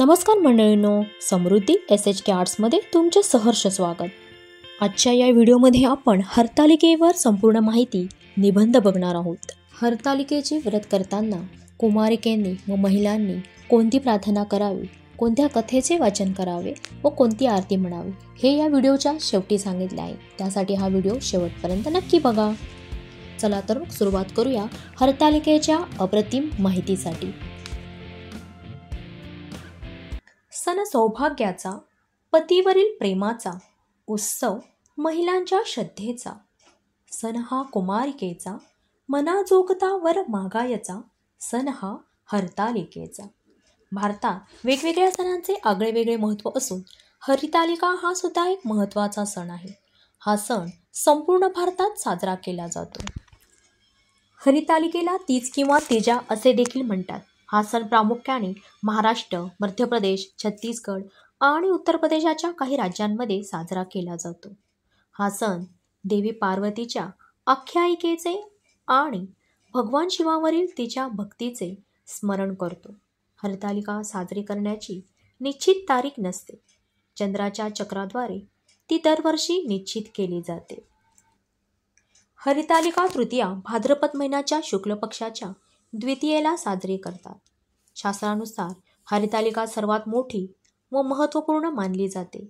नमस्कार मंडळींनो समृद्धी S H के आर्ट्समध्ये तुमचे सहर्ष स्वागत आजच्या या व्हिडिओमध्ये आपण हरतालिकेवर संपूर्ण माहिती निबंध बघणार आहोत हरतालिकेचे व्रत करताना कुमारिकेंनी व महिलांनी कोणती प्रार्थना करावी कोणत्या कथेचे वाचन करावे व कोणती आरती म्हणावी हे या व्हिडिओच्या शेवटी सांगितले आहे त्यासाठी हा व्हिडिओ शेवटपर्यंत नक्की बघा चला तर मग सुरुवात करूया हरतालिकेच्या अप्रतिम माहितीसाठी सण सौभाग्याचा पतीवरील प्रेमाचा उत्सव महिलांच्या श्रद्धेचा सण हा कुमारिकेचा मनाजोगता वर मागायचा सण हा हरतालिकेचा भारतात वेगवेगळ्या सणांचे आगळेवेगळे महत्त्व असून हरितालिका हा सुद्धा एक महत्त्वाचा सण आहे हा सण संपूर्ण भारतात साजरा केला जातो हरितालिकेला तीज किंवा तेजा असे देखील म्हणतात हा सण प्रामुख्याने महाराष्ट्र मध्य प्रदेश छत्तीसगड आणि उत्तर प्रदेशाच्या काही राज्यांमध्ये साजरा केला जातो हा सण देवी पार्वतीच्या आख्यायिकेचे आणि भगवान शिवावरील तिच्या भक्तीचे स्मरण करतो हरतालिका साजरी करण्याची निश्चित तारीख नसते चंद्राच्या चक्राद्वारे ती दरवर्षी निश्चित केली जाते हरितालिका तृतीया भाद्रपद महिन्याच्या शुक्ल पक्षाच्या द्वितीयेला साजरी करतात शास्त्रानुसार हरितालिका सर्वात मोठी व महत्त्वपूर्ण मानली जाते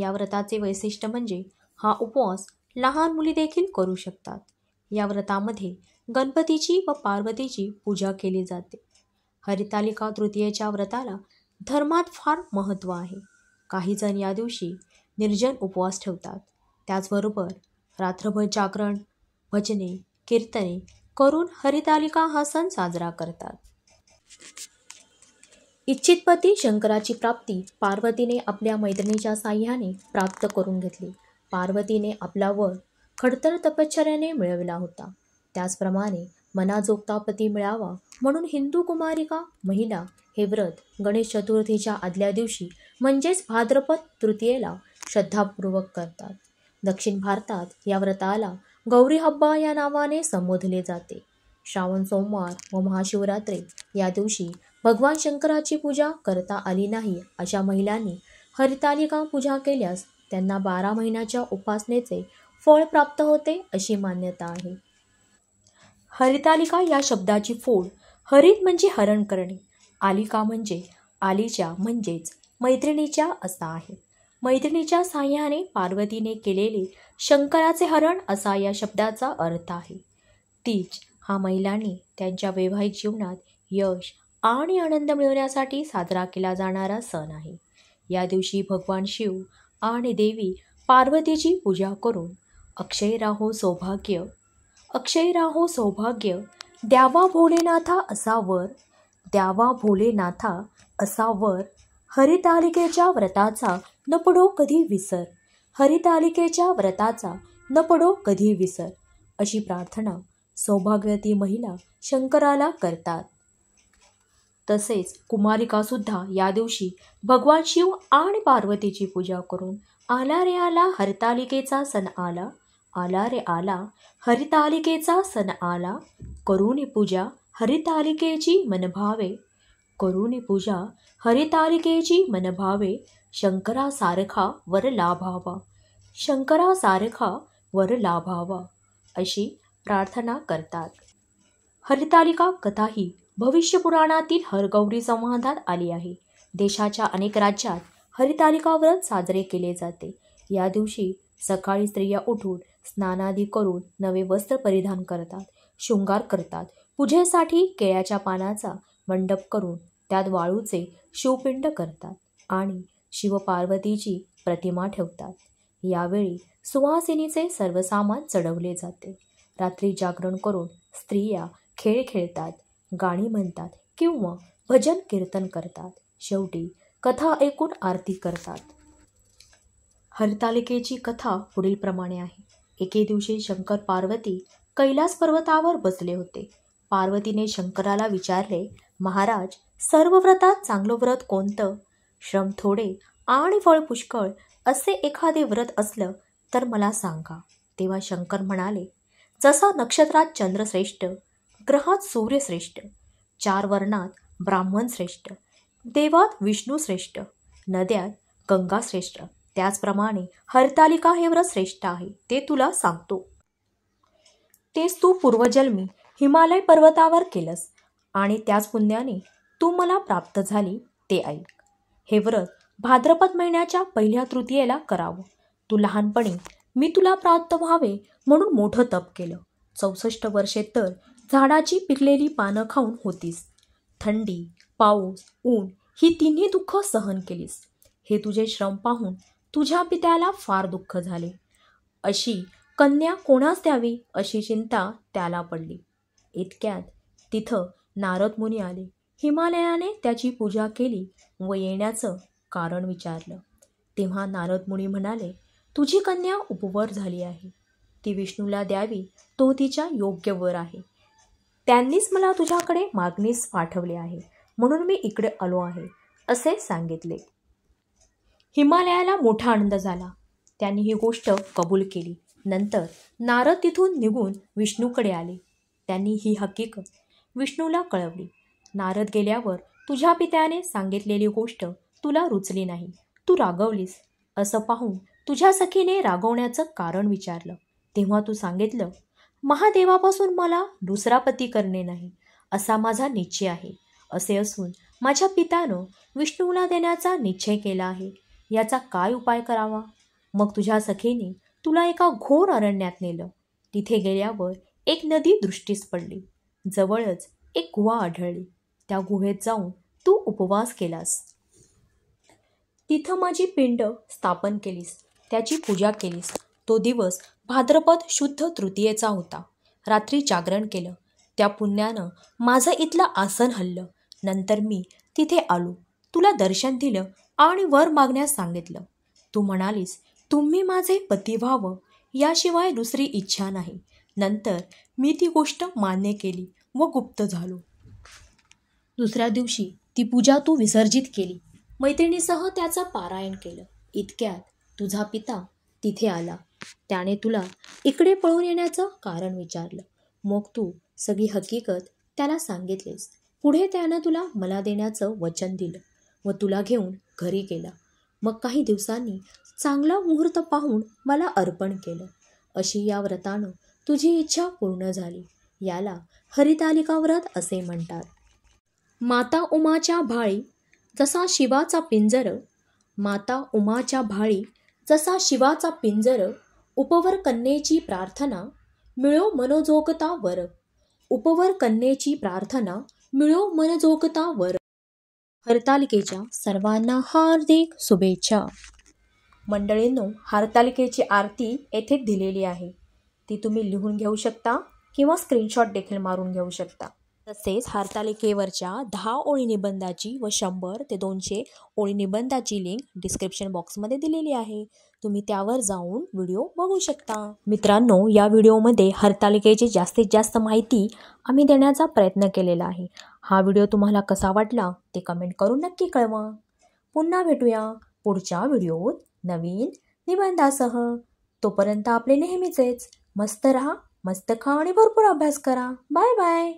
या व्रताचे वैशिष्ट्य म्हणजे हा उपवास लहान मुली देखील करू शकतात या व्रतामध्ये गणपतीची व पार्वतीची पूजा केली जाते हरितालिका तृतीयेच्या व्रताला धर्मात फार महत्त्व आहे काही जण या दिवशी निर्जन उपवास ठेवतात त्याचबरोबर रात्रभर जागरण भजने कीर्तने करून हरितालिका हा सण साजरा करतात इच्छितपती शंकराची प्राप्ती पार्वतीने आपल्या मैत्रिणीच्या साह्याने प्राप्त करून घेतली पार्वतीने आपला वर खडतर तपश्चर्याने मिळविला होता त्याचप्रमाणे मनाजोगता पती मिळावा म्हणून हिंदू कुमारिका महिला हे व्रत गणेश चतुर्थीच्या आदल्या दिवशी म्हणजेच भाद्रपद तृतीयेला श्रद्धापूर्वक करतात दक्षिण भारतात या व्रताला गौरी हब्बा या नावाने संबोधले जाते श्रावण सोमवार व महाशिवरात्री या दिवशी भगवान शंकराची पूजा करता आली नाही अशा महिलांनी हरितालिका पूजा केल्यास त्यांना बारा महिन्याच्या उपासनेचे फळ प्राप्त होते अशी मान्यता आहे हरितालिका या शब्दाची फोड हरित म्हणजे हरण करणे आलिका म्हणजे आलीच्या म्हणजेच मैत्रिणीच्या असा आहे मैत्रिणीच्या साह्याने पार्वतीने केलेले शंकराचे हरण असा या शब्दाचा अर्थ आहे तीच हा महिलांनी त्यांच्या वैवाहिक जीवनात यश आणि आनंद मिळवण्यासाठी साजरा केला जाणारा सण आहे या दिवशी भगवान शिव आणि देवी पार्वतीची पूजा करून अक्षय राहो सौभाग्य अक्षय राहो सौभाग्य द्यावा भोलेनाथा असा वर द्यावा भोलेनाथा असा वर हरितालिकेच्या व्रताचा न पडो कधी विसर हरितालिकेच्या व्रताचा न पडो कधी विसर अशी प्रार्थना सौभाग्यती महिला शंकराला करतात तसेच कुमारिकासुद्धा या दिवशी भगवान शिव आणि पार्वतीची पूजा करून आला रे आला हरितालिकेचा सण आला आला रे आला हरितालिकेचा सण आला करून पूजा हरितालिकेची मनभावे करून पूजा हरितालिकेची मनभावे शंकरासारखा वर लाभावा शंकरासारखा वर लाभावा अशी प्रार्थना करतात हरितालिका कथा ही भविष्यपुराणातील हरगौरी संवादात आली आहे देशाच्या अनेक राज्यात हरितालिका व्रत साजरे केले जाते या दिवशी सकाळी स्त्रिया उठून स्नानादी करून नवे वस्त्र परिधान करतात शृंगार करतात पूजेसाठी केळ्याच्या पानाचा मंडप करून त्यात वाळूचे शिवपिंड करतात आणि शिवपार्वतीची प्रतिमा ठेवतात यावेळी सुवासिनीचे सर्वसामान चढवले जाते रात्री जागरण करून स्त्रिया खेळ खेळतात गाणी म्हणतात किंवा भजन कीर्तन करतात शेवटी कथा ऐकून आरती करतात हरतालिकेची कथा पुढीलप्रमाणे आहे एके दिवशी शंकर पार्वती कैलास पर्वतावर बसले होते पार्वतीने शंकराला विचारले महाराज सर्व व्रतात चांगलं व्रत कोणतं श्रम थोडे आणि फळ पुष्कळ असे एखादे व्रत असलं तर मला सांगा तेव्हा शंकर म्हणाले जसा नक्षत्रात चंद्रश्रेष्ठ ग्रहात सूर्यश्रेष्ठ चार वर्णात ब्राह्मण श्रेष्ठ देवात विष्णू श्रेष्ठ नद्यात गंगा श्रेष्ठ त्याचप्रमाणे हरतालिका हे व्रत श्रेष्ठ आहे ते तुला सांगतो तेच तू पूर्वजन्मी हिमालय पर्वतावर केलंस आणि त्याच पुण्याने तू मला प्राप्त झाली ते आई हे व्रत भाद्रपद महिन्याच्या पहिल्या तृतीयेला करावं तू लहानपणी मी तुला प्राप्त व्हावे म्हणून मोठं तप केलं चौसष्ट वर्षे तर झाडाची पिकलेली पानं खाऊन होतीस थंडी पाऊस ऊन ही तिन्ही दुःख सहन केलीस हे तुझे श्रम पाहून तुझ्या पित्याला फार दुःख झाले अशी कन्या कोणास द्यावी अशी चिंता त्याला पडली इतक्यात तिथं नारद मुनी आले हिमालयाने त्याची पूजा केली व येण्याचं कारण विचारलं तेव्हा नारद मुनी म्हणाले तुझी कन्या उपवर झाली आहे ती विष्णूला द्यावी तो तिच्या योग्य वर आहे त्यांनीच मला तुझ्याकडे मागणीस पाठवले आहे म्हणून मी इकडे आलो आहे असे सांगितले हिमालयाला मोठा आनंद झाला त्यांनी ही गोष्ट कबूल केली नंतर नारद तिथून निघून विष्णूकडे आले त्यांनी ही हकीकत विष्णूला कळवली नारद गेल्यावर तुझ्या पित्याने सांगितलेली गोष्ट तुला रुचली नाही तू रागवलीस असं पाहून तुझ्या सखीने रागवण्याचं कारण विचारलं तेव्हा तू सांगितलं महादेवापासून मला दुसरा पती करणे नाही असा माझा निश्चय आहे असे असून माझ्या पितानं विष्णूला देण्याचा निश्चय केला आहे याचा काय उपाय करावा मग तुझ्या सखीने तुला एका घोर अरण्यात नेलं तिथे गेल्यावर एक नदी दृष्टीस पडली जवळच एक गुहा आढळली त्या गुहेत जाऊन तू उपवास केलास तिथं माझी पिंड स्थापन केलीस त्याची पूजा केलीस तो दिवस भाद्रपद शुद्ध तृतीयेचा होता रात्री जागरण केलं त्या पुण्यानं माझं इथलं आसन हल्लं नंतर मी तिथे आलो तुला दर्शन दिलं आणि वर मागण्यास सांगितलं तू म्हणालीस तुम्ही माझे पती व्हावं याशिवाय दुसरी इच्छा नाही नंतर मी ती गोष्ट मान्य केली व गुप्त झालो दुसऱ्या दिवशी ती पूजा तू विसर्जित केली मैत्रिणीसह त्याचं पारायण केलं इतक्यात तुझा पिता तिथे आला त्याने तुला इकडे पळून येण्याचं कारण विचारलं मग तू सगळी हकीकत त्याला सांगितलीस पुढे त्यानं तुला मला देण्याचं वचन दिलं व तुला घेऊन घरी गेला मग काही दिवसांनी चांगला मुहूर्त पाहून मला अर्पण केलं अशी या व्रतानं तुझी इच्छा पूर्ण झाली याला हरितालिका व्रत असे म्हणतात माता उमाच्या भाळी जसा शिवाचा पिंजर माता उमाच्या भाळी जसा शिवाचा पिंजर उपवर कन्येची प्रार्थना मिळो मनोजोगता वर उपवर कन्येची प्रार्थना मिळो मनजोगता वर हरतालिकेच्या सर्वांना हार्दिक शुभेच्छा मंडळींनो हरतालिकेची आरती येथे दिलेली आहे ती तुम्ही लिहून घेऊ शकता किंवा स्क्रीनशॉट देखील मारून घेऊ शकता तसेच हरतालिकेवरच्या दहा ओळी निबंधाची व शंभर ते दोनशे ओळी निबंधाची लिंक डिस्क्रिप्शन बॉक्समध्ये दिलेली आहे तुम्ही त्यावर जाऊन व्हिडिओ बघू शकता मित्रांनो या व्हिडिओमध्ये हरतालिकेची जास्तीत जास्त माहिती आम्ही देण्याचा प्रयत्न केलेला आहे हा व्हिडिओ तुम्हाला कसा वाटला ते कमेंट करून नक्की कळवा पुन्हा भेटूया पुढच्या व्हिडिओत नवीन निबंधासह तोपर्यंत आपले नेहमीचेच मस्त राहा मस्त खा आणि भरपूर अभ्यास करा बाय बाय